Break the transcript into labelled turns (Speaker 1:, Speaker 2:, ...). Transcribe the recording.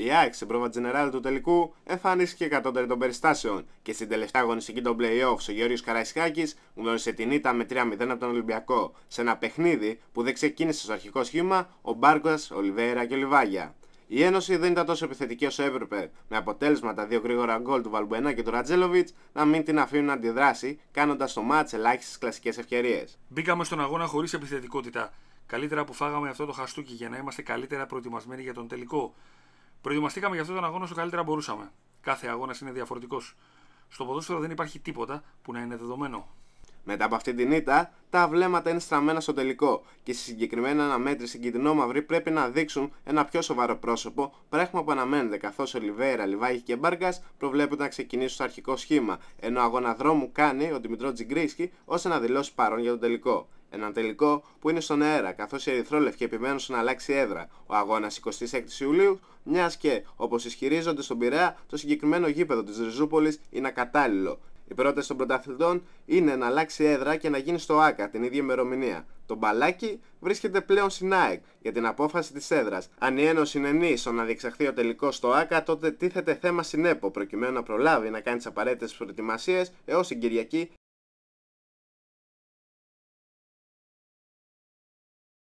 Speaker 1: Η ΑΕΚ σε πρόβα τζενεράλ του τελικού εμφανίστηκε κατώτερη των περιστάσεων και στην τελευταία αγωνιστική των playoffs ο Γεώργιος Καραϊσκάκης γνώρισε την ήττα με 3-0 από τον Ολυμπιακό σε ένα παιχνίδι που δεν ξεκίνησε στο αρχικό σχήμα ο Μπάρκος, Ολιβέρα και ο Λιβάγια. Η Ένωση δεν ήταν τόσο επιθετική όσο έπρεπε, με αποτέλεσμα τα δύο γρήγορα γκολ του Βαλμπουενά και του Ρατζέλοβιτ να μην την αφήνουν να αντιδράσει, κάνοντας το μάτ ελάχιστες κλασικές ευκαιρίες.
Speaker 2: Μπήκαμε στον αγώνα χωρίς επιθετικότητα. Καλύτερα που φάγαμε αυτό το χαστούκι για να είμαστε καλύτερα προετοιμασμένοι για τον τελικό. Προετοιμαστήκαμε για αυτόν τον αγώνα όσο καλύτερα μπορούσαμε. Κάθε αγώνας είναι διαφορετικός. Στο ποδόσφαιρο δεν υπάρχει τίποτα που να είναι δεδομένο.
Speaker 1: Μετά από αυτή την ήττα, τα βλέμματα είναι στραμμένα στο τελικό και στη συγκεκριμένη αναμέτρηση οι κυτρινόμαυροι πρέπει να δείξουν ένα πιο σοβαρό πρόσωπο, πράγμα που αναμένεται καθώς ο Λιβέρα, Λιβάγη και Μπάργκας προβλέπονται να ξεκινήσουν στο αρχικό σχήμα, ενώ αγώνα δρόμου κάνει ο Δημητρός Τζιγκρίσκι ώστε να δηλώσει παρόν για τον τελικό. Ένα τελικό που είναι στον αέρα, καθώς οι Ερυθρόλευκοι επιμένουν να αλλάξει έδρα. Ο αγωνας 26 Ιουλίου, μιας και, όπως ισχυρίζονται στον Πειραιά, το συγκεκριμένο γήπεδο της Ριζούπολης είναι ακατάλληλο. Η πρόταση των πρωταθλητών είναι να αλλάξει έδρα και να γίνει στο ΑΚΑ την ίδια ημερομηνία. Το μπαλάκι βρίσκεται πλέον στην ΑΕΚ για την απόφαση της έδρας. Αν η Ένωση είναι νήσο να διεξαχθεί ο τελικός στο ΑΚΑ, τότε τίθεται θέμα συνέπο προκειμένου να προλάβει να κάνει τις απαραίτητες προετοιμασίες έως την Κυριακή